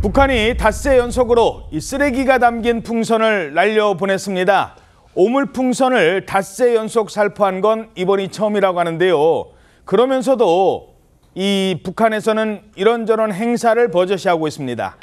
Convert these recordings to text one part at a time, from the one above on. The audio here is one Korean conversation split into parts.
북한이 닷새 연속으로 쓰레기가 담긴 풍선을 날려보냈습니다. 오물풍선을 닷새 연속 살포한 건 이번이 처음이라고 하는데요. 그러면서도 이 북한에서는 이런저런 행사를 버젓이하고 있습니다.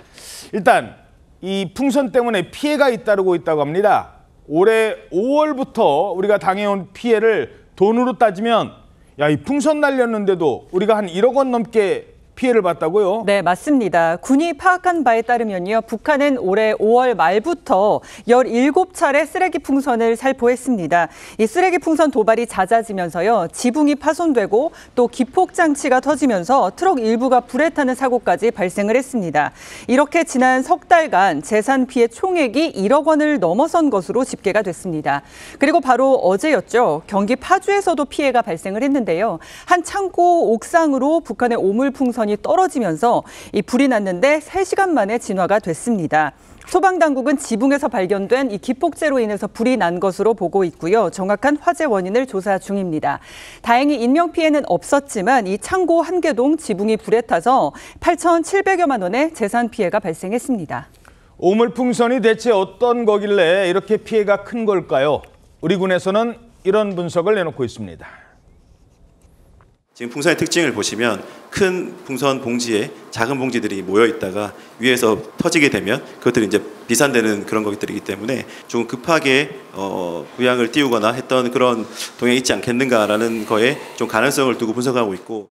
일단 이 풍선 때문에 피해가 잇따르고 있다고 합니다. 올해 5월부터 우리가 당해온 피해를 돈으로 따지면 야 이 풍선 날렸는데도 우리가 한 1억 원 넘게 피해를 봤다고요? 네, 맞습니다. 군이 파악한 바에 따르면요. 북한은 올해 5월 말부터 17차례 쓰레기 풍선을 살포했습니다. 이 쓰레기 풍선 도발이 잦아지면서요. 지붕이 파손되고 또 기폭 장치가 터지면서 트럭 일부가 불에 타는 사고까지 발생을 했습니다. 이렇게 지난 석 달간 재산 피해 총액이 1억 원을 넘어선 것으로 집계가 됐습니다. 그리고 바로 어제였죠. 경기 파주에서도 피해가 발생을 했는데요. 한 창고 옥상으로 북한의 오물 풍선 전선이 떨어지면서 이 불이 났는데 3시간 만에 진화가 됐습니다. 소방 당국은 지붕에서 발견된 이 기폭제로 인해서 불이 난 것으로 보고 있고요. 정확한 화재 원인을 조사 중입니다. 다행히 인명 피해는 없었지만 이 창고 한 개동 지붕이 불에 타서 8,700여만 원의 재산 피해가 발생했습니다. 오물풍선이 대체 어떤 거길래 이렇게 피해가 큰 걸까요? 우리 군에서는 이런 분석을 내놓고 있습니다. 지금 풍선의 특징을 보시면 큰 풍선 봉지에 작은 봉지들이 모여 있다가 위에서 터지게 되면 그것들이 이제 비산되는 그런 것들이기 때문에 좀 급하게 어, 부양을 띄우거나 했던 그런 동향이 있지 않겠는가라는 거에 좀 가능성을 두고 분석하고 있고.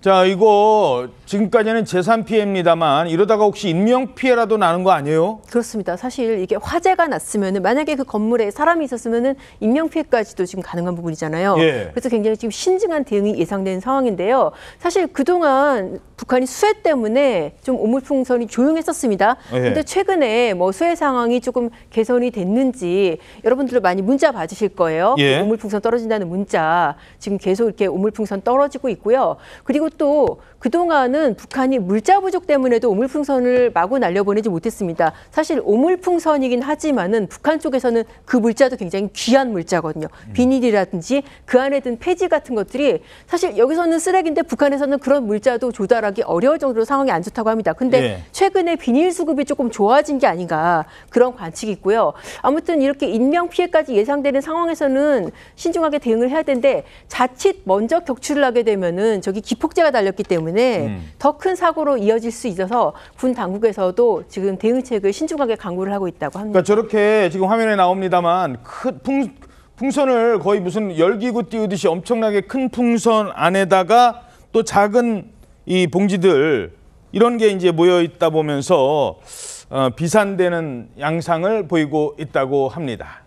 자, 이거 지금까지는 재산 피해입니다만 이러다가 혹시 인명 피해라도 나는 거 아니에요? 그렇습니다. 사실 이게 화재가 났으면 만약에 그 건물에 사람이 있었으면 인명 피해까지도 지금 가능한 부분이잖아요. 예. 그래서 굉장히 지금 신중한 대응이 예상되는 상황인데요. 사실 그동안 북한이 수해 때문에 좀 오물풍선이 조용했었습니다. 그런데 예. 최근에 뭐 수해 상황이 조금 개선이 됐는지 여러분들 많이 문자 받으실 거예요. 예. 오물풍선 떨어진다는 문자 지금 계속 이렇게 오물풍선 떨어지고 있고요. 그리고 또 그동안은 최근 북한이 물자 부족 때문에도 오물풍선을 마구 날려보내지 못했습니다. 사실 오물풍선이긴 하지만은 북한 쪽에서는 그 물자도 굉장히 귀한 물자거든요. 음. 비닐이라든지 그 안에 든 폐지 같은 것들이 사실 여기서는 쓰레기인데 북한에서는 그런 물자도 조달하기 어려울 정도로 상황이 안 좋다고 합니다. 근데 예. 최근에 비닐 수급이 조금 좋아진 게 아닌가 그런 관측이 있고요. 아무튼 이렇게 인명 피해까지 예상되는 상황에서는 신중하게 대응을 해야 되는데 자칫 먼저 격추를 하게 되면은 저기 기폭제가 달렸기 때문에 음. 더큰 사고로 이어질 수 있어서 군 당국에서도 지금 대응책을 신중하게 강구를 하고 있다고 합니다. 그러니까 저렇게 지금 화면에 나옵니다만 큰 풍, 풍선을 거의 무슨 열기구 띄우듯이 엄청나게 큰 풍선 안에다가 또 작은 이 봉지들 이런 게 이제 모여 있다 보면서 어, 비산되는 양상을 보이고 있다고 합니다.